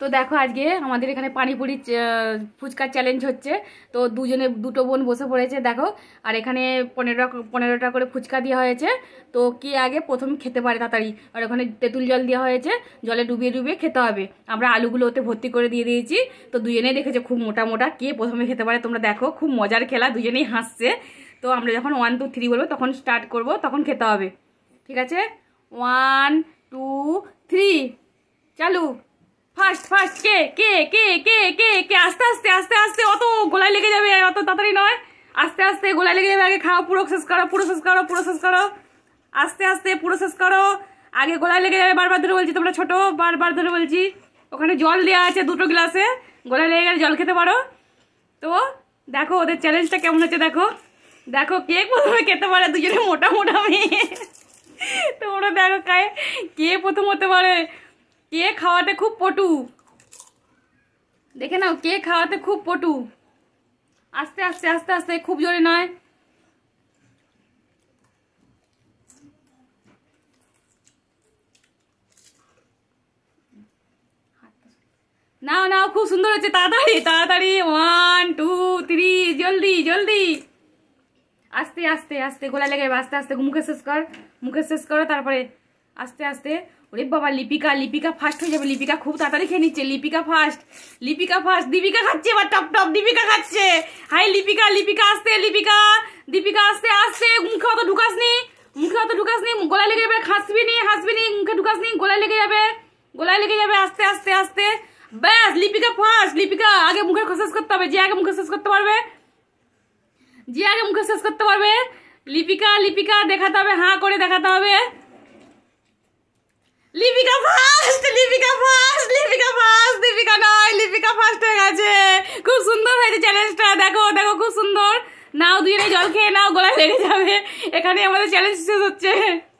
তো দেখো আজকে আমাদের এখানে পানিপুরি ফুচকার চ্যালেঞ্জ হচ্ছে তো দুজনে দুটো বোন বসে পড়েছে দেখো আর এখানে পনেরো পনেরোটা করে ফুচকা দেওয়া হয়েছে তো কে আগে প্রথম খেতে পারে তাড়াতাড়ি আর ওখানে তেঁতুল জল দেওয়া হয়েছে জলে ডুবিয়ে ডুবিয়ে খেতে হবে আমরা আলুগুলো ওতে ভর্তি করে দিয়ে দিয়েছি তো দুজনেই দেখেছে খুব মোটা মোটা কে প্রথমে খেতে পারে তোমরা দেখো খুব মজার খেলা দুজনেই হাসছে তো আমরা যখন ওয়ান টু থ্রি বলবো তখন স্টার্ট করব তখন খেতে হবে ঠিক আছে ওয়ান টু থ্রি চালু কে কে কে কে কে কে আস্তে আস্তে আস্তে আস্তে অত গোলায় লেগে যাবে অত তাড়াতাড়ি নয় আস্তে আস্তে গোলায় লেগে যাবে আগে খাও পুরো শেষ করো পুরো শেষ করো পুরো শেষ করো আস্তে আস্তে পুরো শেষ করো আগে গোলায় লেগে যাবে বারবার ধরে বলছি তোমরা ছোটো বারবার ধরে বলছি ওখানে জল দেওয়া আছে দুটো গ্লাসে গোলায় লেগে গেলে জল খেতে পারো তো দেখো ওদের চ্যালেঞ্জটা কেমন হচ্ছে দেখো দেখো কে প্রথমে খেতে পারে দুজনে মোটা মোটা মেয়ে তো ওরা দেখো কায় কে প্রথম হতে পারে কে খাওয়াতে খুব পটু দেখে নাও কে খাওয়াতে খুব পটু আস্তে আস্তে আস্তে আস্তে খুব জোরে নয় নাও নাও খুব সুন্দর হচ্ছে তাড়াতাড়ি তাড়াতাড়ি ওয়ান টু থ্রি জলদি জলদি আস্তে আস্তে আস্তে গোলা লেগে আস্তে আস্তে মুখে শেষ কর মুখে শেষ করো তারপরে আস্তে আস্তে ওরে বাবা লিপিকা লিপিকা ফার্স্ট হয়ে যাবে লিপিকা খুব তাড়াতাড়ি খেয়ে নিচ্ছে লিপিকা ফার্স্ট লিপিকা ফার্স্ট দীপিকা খাচ্ছে এবার টপ টপ দীপিকা খাচ্ছে হাই লিপিকা লিপিকা আসতে লিপিকা দীপিকা আসতে আসতে মুখে অত ঢুকাস নি মুখে অত ঢুকাস নি গলায় লেগে যাবে হাসবি নি হাসবি নি মুখে ঢুকাস নি গলায় লেগে যাবে গলায় লেগে যাবে আস্তে আস্তে আস্তে ব্যাস লিপিকা ফার্স্ট লিপিকা আগে মুখে শেষ করতে হবে যে আগে মুখে শেষ করতে পারবে যে আগে মুখে শেষ করতে পারবে লিপিকা লিপিকা দেখাতে হবে হাঁ করে দেখাতে হবে Lipika first Lipika first Lipika first Lipika নয় লিপিকা ফার্স্ট হয়ে গেছে খুব সুন্দর হয়েছে চ্যালেঞ্জটা দেখো দেখো খুব সুন্দর নাও দুজনে জল খেয়ে নাও গলায় লেগে যাবে এখানে আমাদের চ্যালেঞ্জ শেষ হচ্ছে